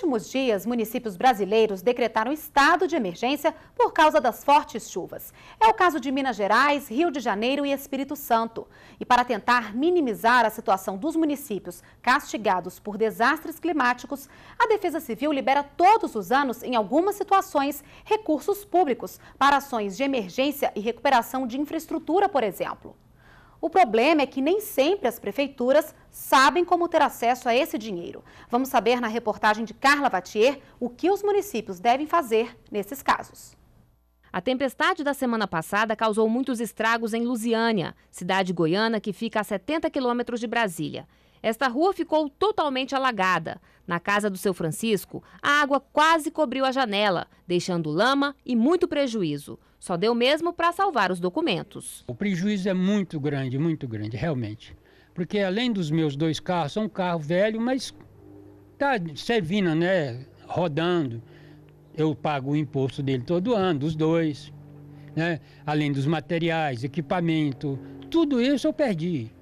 últimos dias, municípios brasileiros decretaram estado de emergência por causa das fortes chuvas. É o caso de Minas Gerais, Rio de Janeiro e Espírito Santo. E para tentar minimizar a situação dos municípios castigados por desastres climáticos, a Defesa Civil libera todos os anos, em algumas situações, recursos públicos para ações de emergência e recuperação de infraestrutura, por exemplo. O problema é que nem sempre as prefeituras sabem como ter acesso a esse dinheiro. Vamos saber na reportagem de Carla Vatier o que os municípios devem fazer nesses casos. A tempestade da semana passada causou muitos estragos em Lusiânia, cidade goiana que fica a 70 quilômetros de Brasília. Esta rua ficou totalmente alagada. Na casa do seu Francisco, a água quase cobriu a janela, deixando lama e muito prejuízo. Só deu mesmo para salvar os documentos. O prejuízo é muito grande, muito grande, realmente. Porque além dos meus dois carros, são um carro velho, mas tá servindo, né? Rodando. Eu pago o imposto dele todo ano, dos dois. Né? Além dos materiais, equipamento, tudo isso eu perdi.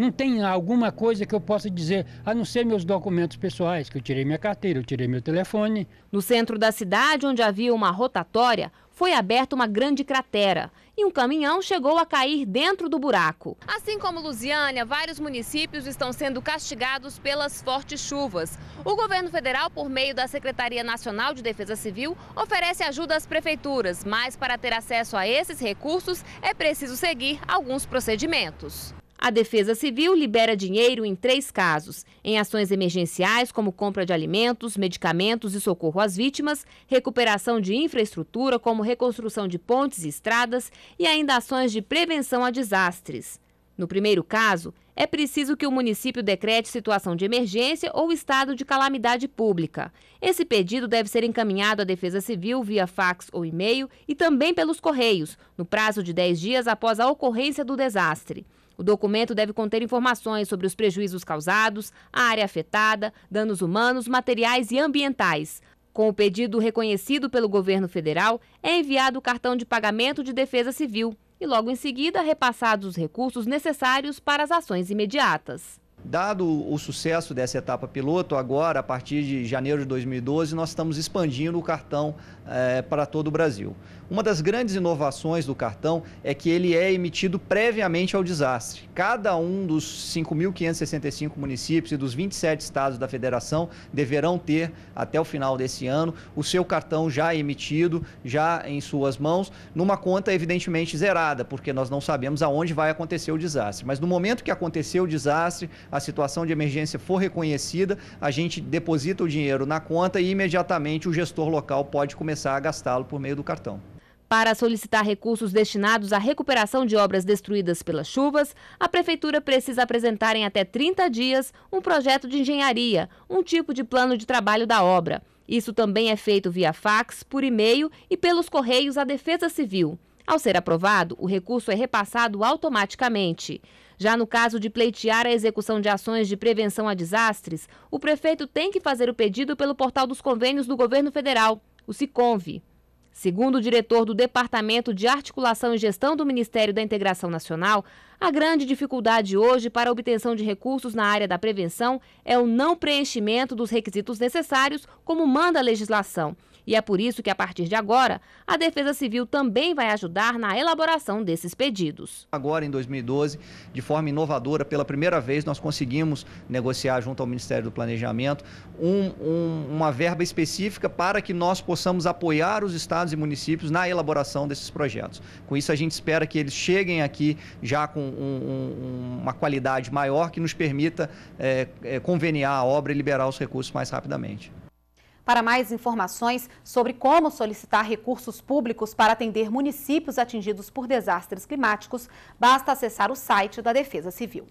Não tem alguma coisa que eu possa dizer, a não ser meus documentos pessoais, que eu tirei minha carteira, eu tirei meu telefone. No centro da cidade, onde havia uma rotatória, foi aberta uma grande cratera e um caminhão chegou a cair dentro do buraco. Assim como Lusiânia, vários municípios estão sendo castigados pelas fortes chuvas. O governo federal, por meio da Secretaria Nacional de Defesa Civil, oferece ajuda às prefeituras, mas para ter acesso a esses recursos é preciso seguir alguns procedimentos. A Defesa Civil libera dinheiro em três casos: em ações emergenciais, como compra de alimentos, medicamentos e socorro às vítimas, recuperação de infraestrutura, como reconstrução de pontes e estradas, e ainda ações de prevenção a desastres. No primeiro caso, é preciso que o município decrete situação de emergência ou estado de calamidade pública. Esse pedido deve ser encaminhado à Defesa Civil via fax ou e-mail e também pelos Correios, no prazo de 10 dias após a ocorrência do desastre. O documento deve conter informações sobre os prejuízos causados, a área afetada, danos humanos, materiais e ambientais. Com o pedido reconhecido pelo governo federal, é enviado o cartão de pagamento de defesa civil e, logo em seguida, repassados os recursos necessários para as ações imediatas. Dado o sucesso dessa etapa piloto, agora, a partir de janeiro de 2012, nós estamos expandindo o cartão é, para todo o Brasil. Uma das grandes inovações do cartão é que ele é emitido previamente ao desastre. Cada um dos 5.565 municípios e dos 27 estados da federação deverão ter, até o final desse ano, o seu cartão já emitido, já em suas mãos, numa conta evidentemente zerada, porque nós não sabemos aonde vai acontecer o desastre. Mas no momento que acontecer o desastre, a situação de emergência for reconhecida, a gente deposita o dinheiro na conta e imediatamente o gestor local pode começar a gastá-lo por meio do cartão. Para solicitar recursos destinados à recuperação de obras destruídas pelas chuvas, a Prefeitura precisa apresentar em até 30 dias um projeto de engenharia, um tipo de plano de trabalho da obra. Isso também é feito via fax, por e-mail e pelos correios à Defesa Civil. Ao ser aprovado, o recurso é repassado automaticamente. Já no caso de pleitear a execução de ações de prevenção a desastres, o prefeito tem que fazer o pedido pelo portal dos convênios do governo federal, o SICONVE. Segundo o diretor do Departamento de Articulação e Gestão do Ministério da Integração Nacional, a grande dificuldade hoje para a obtenção de recursos na área da prevenção é o não preenchimento dos requisitos necessários, como manda a legislação. E é por isso que, a partir de agora, a Defesa Civil também vai ajudar na elaboração desses pedidos. Agora, em 2012, de forma inovadora, pela primeira vez, nós conseguimos negociar junto ao Ministério do Planejamento um, um, uma verba específica para que nós possamos apoiar os estados estados e municípios na elaboração desses projetos. Com isso, a gente espera que eles cheguem aqui já com um, um, uma qualidade maior que nos permita é, é, conveniar a obra e liberar os recursos mais rapidamente. Para mais informações sobre como solicitar recursos públicos para atender municípios atingidos por desastres climáticos, basta acessar o site da Defesa Civil.